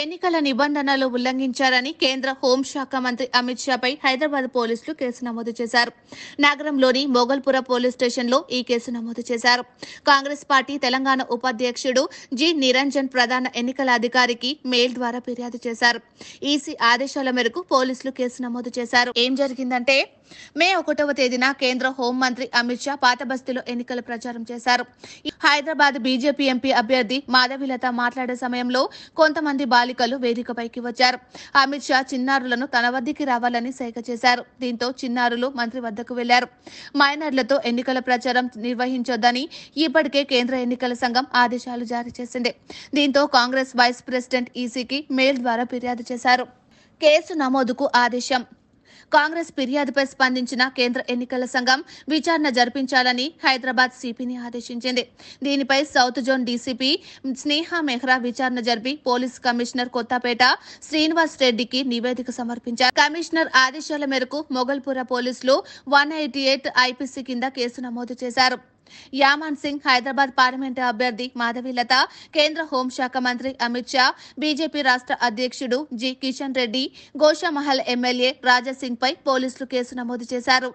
ఎన్నికల నిబంధనలు ఉల్లంఘించారని కేంద్ర హోంశాఖ మంత్రి అమిత్ పై హైదరాబాద్ పోలీసులు కేసు నమోదు చేశారు నగరంలోని మొగల్పుర పోలీస్ స్టేషన్ లో ఈ కేసు నమోదు చేశారు కాంగ్రెస్ పార్టీ తెలంగాణ ఉపాధ్యక్షుడు జి నిరంజన్ ప్రధాన ఎన్నికల అధికారికి మెయిల్ ద్వారా ఫిర్యాదు చేశారు ఈసీ ఆదేశాల మేరకు పోలీసులు కేసు నమోదు చేశారు ఏం జరిగిందంటే మే ఒకటవ తేదీన కేంద్ర హోంమంత్రి అమిత్ షా బస్తీలో ఎన్నికల ప్రచారం చేశారు హైదరాబాద్ బీజేపీ ఎంపీ అభ్యర్థి మాధవిలత మాట్లాడే సమయంలో కొంతమంది బాలికలు వేదికపైకి వచ్చారు అమిత్ షా చిన్నారులను తన వద్దకి రావాలని సేక చేశారు దీంతో చిన్నారులు మంత్రి వద్దకు వెళ్లారు మైనర్లతో ఎన్నికల ప్రచారం నిర్వహించొద్దని ఇప్పటికే కేంద్ర ఎన్నికల సంఘం ఆదేశాలు జారీ చేసింది దీంతో కాంగ్రెస్ వైస్ ప్రెసిడెంట్ ఈసీకి మెయిల్ ద్వారా ఫిర్యాదు చేశారు కేసు నమోదుకు ఆదేశం కాంగ్రెస్ ఫిర్యాదుపై స్పందించిన కేంద్ర ఎన్నికల సంఘం విచారణ జరిపించాలని హైదరాబాద్ సిపిని ఆదేశించింది దీనిపై south zone DCP Sneha Mehra విచారణ జరిపి పోలీస్ కమిషనర్ కొత్తపేట శ్రీనివాస్ రెడ్డికి నివేదిక సమర్పించారు కమిషనర్ ఆదేశాల మేరకు మొగల్పుర పోలీసులు వన్ ఎయిటీ ఎయిట్ ఐపీసీ కింద కేసు నమోదు చేశారు యామాన్ సింగ్ హైదరాబాద్ పార్లమెంటు అభ్యర్థి మాధవీలత కేంద్ర హోంశాఖ మంత్రి అమిత్ షా బీజేపీ రాష్ట్ర అధ్యక్షుడు జి కిషన్ రెడ్డి గోషామహల్ ఎమ్మెల్యే రాజాసింగ్ పై పోలీసులు కేసు నమోదు చేశారు